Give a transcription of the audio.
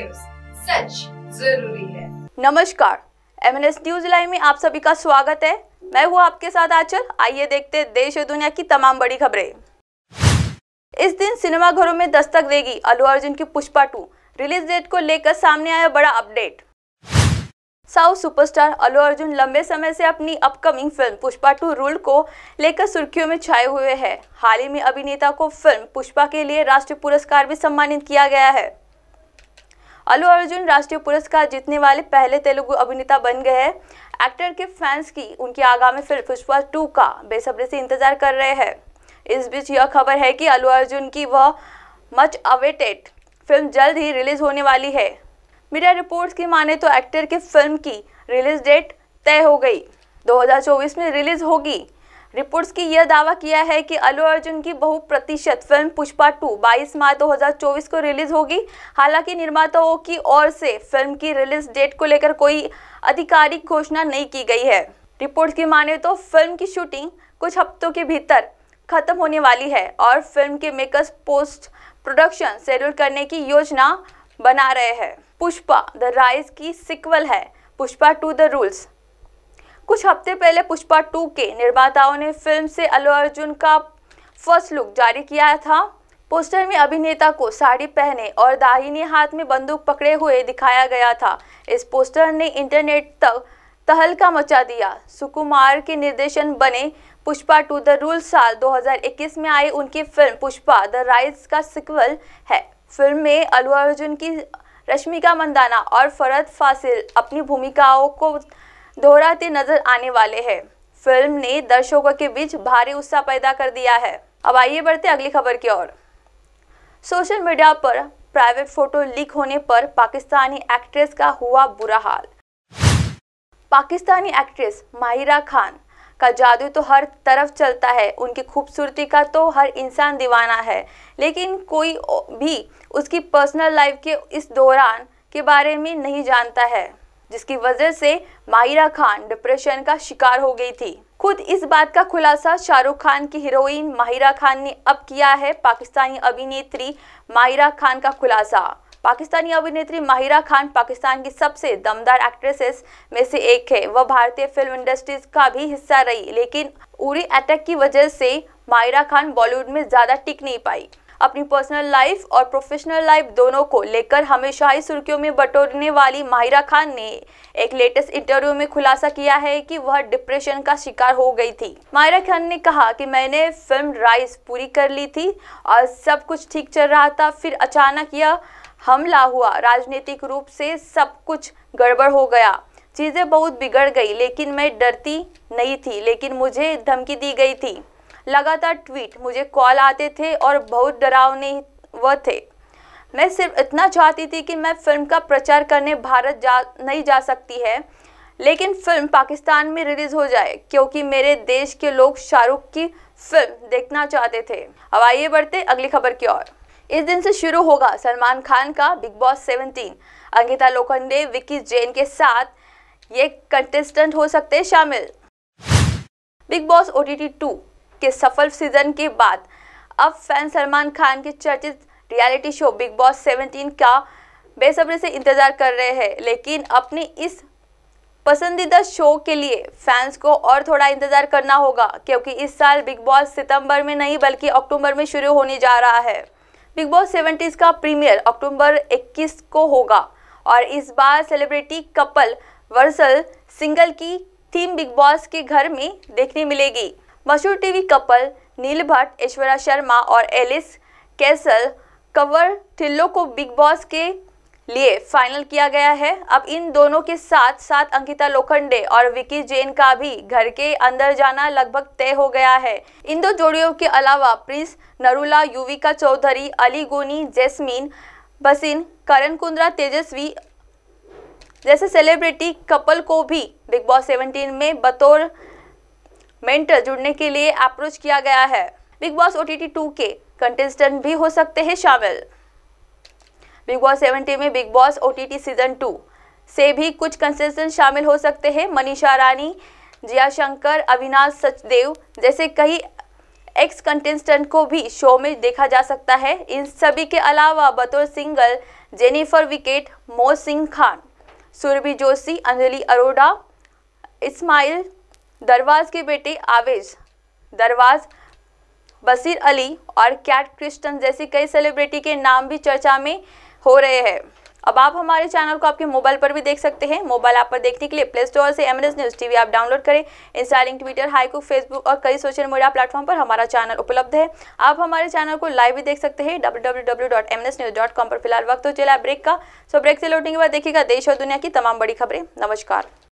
सच जरूरी है नमस्कार M N S news live में आप सभी का स्वागत है मैं हूँ आपके साथ आचल आइए देखते देश और दुनिया की तमाम बड़ी खबरें इस दिन सिनेमाघरों में दस्तक देगी अल्लू अर्जुन की पुष्पा टू रिलीज डेट को लेकर सामने आया बड़ा update south superstar Allu Arjun लंबे समय से अपनी upcoming film Pushpa two rule को लेकर सुर्खियों में छाए हुए हैं हाल ही में अभिनेता को फिल्म पुष्पा के लिए राष्ट्रीय पुरस्कार भी सम्मानित किया गया है अलू अर्जुन राष्ट्रीय पुरस्कार जीतने वाले पहले तेलुगु अभिनेता बन गए हैं एक्टर के फैंस की उनकी आगामी फिल्म पुष्पा टू का बेसब्री से इंतजार कर रहे हैं इस बीच यह खबर है कि अलू अर्जुन की वह मच अवेटेड फिल्म जल्द ही रिलीज होने वाली है मीडिया रिपोर्ट्स की माने तो एक्टर की फिल्म की रिलीज डेट तय हो गई 2024 में रिलीज होगी रिपोर्ट्स की यह दावा किया है कि अलू अर्जुन की बहुप्रतिशत फिल्म पुष्पा टू 22 मार्च 2024 को रिलीज होगी हालांकि निर्माताओं की ओर से फिल्म की रिलीज डेट को लेकर कोई आधिकारिक घोषणा नहीं की गई है रिपोर्ट्स की माने तो फिल्म की शूटिंग कुछ हफ्तों के भीतर खत्म होने वाली है और फिल्म के मेकर्स पोस्ट प्रोडक्शन शेड्यूल करने की योजना बना रहे हैं पुष्पा द राइज की सिक्वल है पुष्पा टू द रूल्स कुछ हफ्ते पहले पुष्पा टू के निर्माताओं ने फिल्म से अलू अर्जुन का फर्स्ट लुक जारी किया था पोस्टर में अभिनेता को साड़ी पहने और दाहिनी हाथ में बंदूक पकड़े हुए दिखाया गया था इस पोस्टर ने इंटरनेट तक तहलका मचा दिया सुकुमार के निर्देशन बने पुष्पा टू द रूल साल 2021 में आई उनकी फिल्म पुष्पा द राइज का सिक्वल है फिल्म में अलू अर्जुन की रश्मिका मंदाना और फरद फासिल अपनी भूमिकाओं को दोहराते नजर आने वाले हैं फिल्म ने दर्शकों के बीच भारी उत्साह पैदा कर दिया है अब आइए बढ़ते अगली खबर की ओर सोशल मीडिया पर प्राइवेट फोटो लीक होने पर पाकिस्तानी एक्ट्रेस का हुआ बुरा हाल पाकिस्तानी एक्ट्रेस माहिरा खान का जादू तो हर तरफ चलता है उनकी खूबसूरती का तो हर इंसान दीवाना है लेकिन कोई भी उसकी पर्सनल लाइफ के इस दौरान के बारे में नहीं जानता है जिसकी वजह से माहिरा खान डिप्रेशन का शिकार हो गई थी खुद इस बात का खुलासा शाहरुख खान की हीरोइन माहिरा खान ने अब किया है पाकिस्तानी अभिनेत्री माहिरा खान का खुलासा पाकिस्तानी अभिनेत्री माहिरा खान पाकिस्तान की सबसे दमदार एक्ट्रेसेस में से एक है वह भारतीय फिल्म इंडस्ट्रीज का भी हिस्सा रही लेकिन उरी अटैक की वजह से माहिरा खान बॉलीवुड में ज़्यादा टिक नहीं पाई अपनी पर्सनल लाइफ और प्रोफेशनल लाइफ दोनों को लेकर हमेशा ही सुर्खियों में बटोरने वाली माहिरा खान ने एक लेटेस्ट इंटरव्यू में खुलासा किया है कि वह डिप्रेशन का शिकार हो गई थी माहिरा खान ने कहा कि मैंने फिल्म राइस पूरी कर ली थी और सब कुछ ठीक चल रहा था फिर अचानक यह हमला हुआ राजनीतिक रूप से सब कुछ गड़बड़ हो गया चीज़ें बहुत बिगड़ गई लेकिन मैं डरती नहीं थी लेकिन मुझे धमकी दी गई थी लगातार ट्वीट मुझे कॉल आते थे और बहुत डरावने व थे मैं सिर्फ इतना चाहती थी कि मैं फिल्म का प्रचार करने भारत जा नहीं जा सकती है लेकिन फिल्म पाकिस्तान में रिलीज़ हो जाए क्योंकि मेरे देश के लोग शाहरुख की फिल्म देखना चाहते थे अब आइए बढ़ते अगली खबर की ओर इस दिन से शुरू होगा सलमान खान का Bigg Boss seventeen Ankita Lokhande Vicky Jain के साथ ये कंटेस्टेंट हो सकते शामिल Bigg Boss O T T two सफल सीजन के बाद अब फैन सलमान खान के चर्चित रियलिटी शो बिग बॉस 17 का बेसब्री से इंतज़ार कर रहे हैं लेकिन अपने इस पसंदीदा शो के लिए फैंस को और थोड़ा इंतज़ार करना होगा क्योंकि इस साल बिग बॉस सितंबर में नहीं बल्कि अक्टूबर में शुरू होने जा रहा है बिग बॉस सेवेंटीज़ का प्रीमियर अक्टूबर 21 को होगा और इस बार सेलिब्रिटी कपल वर्सल सिंगल की थीम बिग बॉस के घर में देखने मिलेगी मशहूर टीवी कपल नील भट्ट ऐश्वर्या शर्मा और एलिस कैसल कवर थिल्लो को बिग बॉस के लिए फाइनल किया गया है अब इन दोनों के साथ साथ अंकिता लोखंडे और विकी जैन का भी घर के अंदर जाना लगभग तय हो गया है इन दो जोड़ियों के अलावा प्रिंस नरूला युविका चौधरी अली गोनी जैस्मीन बसिन करण कुंद्रा तेजस्वी जैसे सेलिब्रिटी कपल को भी बिग बॉस 17 में बतौर मेंटर जुड़ने के लिए अप्रोच किया गया है बिग बॉस ओ टी के कंटेस्टेंट भी हो सकते हैं शामिल बिग बॉस सेवेंटी में Bigg Boss O season two से भी कुछ कंटेस्टेंट शामिल हो सकते हैं मनीषा रानी जिया शंकर अविनाश सचदेव जैसे कई एक्स कंटेस्टेंट को भी शो में देखा जा सकता है इन सभी के अलावा बतौर सिंगल जेनिफर विकेट मोह सिंह खान सुरभि जोशी अंजलि अरोड़ा इस्माइल दरवाज के बेटे आवेज दरवाज बसीर अली और कैट क्रिस्टन जैसे कई सेलिब्रिटी के नाम भी चर्चा में हो रहे हैं अब आप हमारे चैनल को आपके मोबाइल पर भी देख सकते हैं मोबाइल ऐप पर देखने के लिए प्ले स्टोर से एम न्यूज़ टीवी आप डाउनलोड करें इंस्टाग्राम ट्विटर हाईकुक फेसबुक और कई सोशल मीडिया प्लेटफॉर्म पर हमारा चैनल उपलब्ध है आप हमारे चैनल को लाइव भी देख सकते हैं डब्ल्यू पर फिलहाल वक्त हो चला ब्रेक का सो ब्रेक से लौटने के बाद देखिएगा देश और दुनिया की तमाम बड़ी खबरें नमस्कार